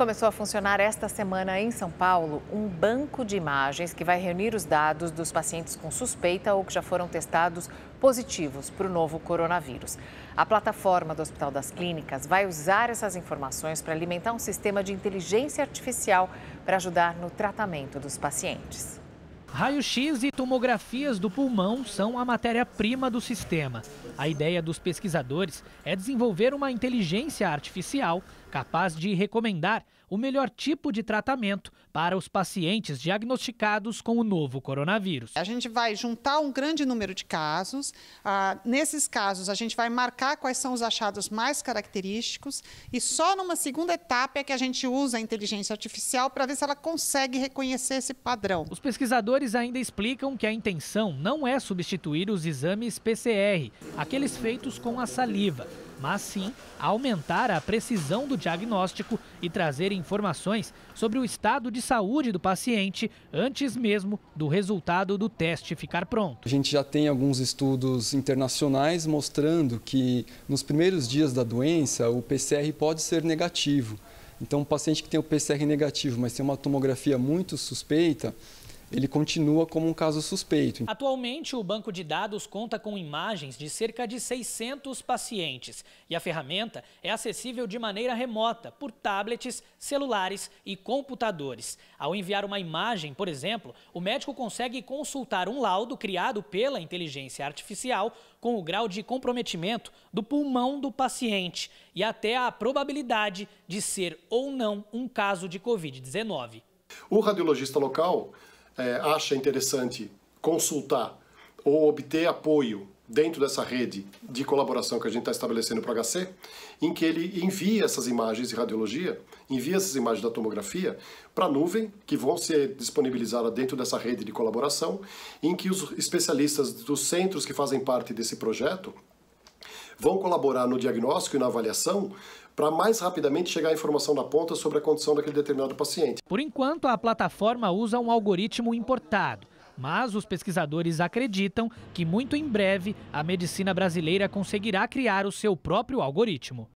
Começou a funcionar esta semana em São Paulo um banco de imagens que vai reunir os dados dos pacientes com suspeita ou que já foram testados positivos para o novo coronavírus. A plataforma do Hospital das Clínicas vai usar essas informações para alimentar um sistema de inteligência artificial para ajudar no tratamento dos pacientes. Raio-X e tomografias do pulmão são a matéria-prima do sistema. A ideia dos pesquisadores é desenvolver uma inteligência artificial capaz de recomendar o melhor tipo de tratamento para os pacientes diagnosticados com o novo coronavírus. A gente vai juntar um grande número de casos. Ah, nesses casos, a gente vai marcar quais são os achados mais característicos e só numa segunda etapa é que a gente usa a inteligência artificial para ver se ela consegue reconhecer esse padrão. Os pesquisadores Pesquisadores ainda explicam que a intenção não é substituir os exames PCR, aqueles feitos com a saliva, mas sim aumentar a precisão do diagnóstico e trazer informações sobre o estado de saúde do paciente antes mesmo do resultado do teste ficar pronto. A gente já tem alguns estudos internacionais mostrando que nos primeiros dias da doença o PCR pode ser negativo. Então, um paciente que tem o PCR negativo, mas tem uma tomografia muito suspeita, ele continua como um caso suspeito. Atualmente, o banco de dados conta com imagens de cerca de 600 pacientes e a ferramenta é acessível de maneira remota por tablets, celulares e computadores. Ao enviar uma imagem, por exemplo, o médico consegue consultar um laudo criado pela inteligência artificial com o grau de comprometimento do pulmão do paciente e até a probabilidade de ser ou não um caso de Covid-19. O radiologista local é, acha interessante consultar ou obter apoio dentro dessa rede de colaboração que a gente está estabelecendo para o HC, em que ele envia essas imagens de radiologia, envia essas imagens da tomografia para a nuvem, que vão ser disponibilizadas dentro dessa rede de colaboração, em que os especialistas dos centros que fazem parte desse projeto vão colaborar no diagnóstico e na avaliação para mais rapidamente chegar a informação na ponta sobre a condição daquele determinado paciente. Por enquanto, a plataforma usa um algoritmo importado. Mas os pesquisadores acreditam que muito em breve a medicina brasileira conseguirá criar o seu próprio algoritmo.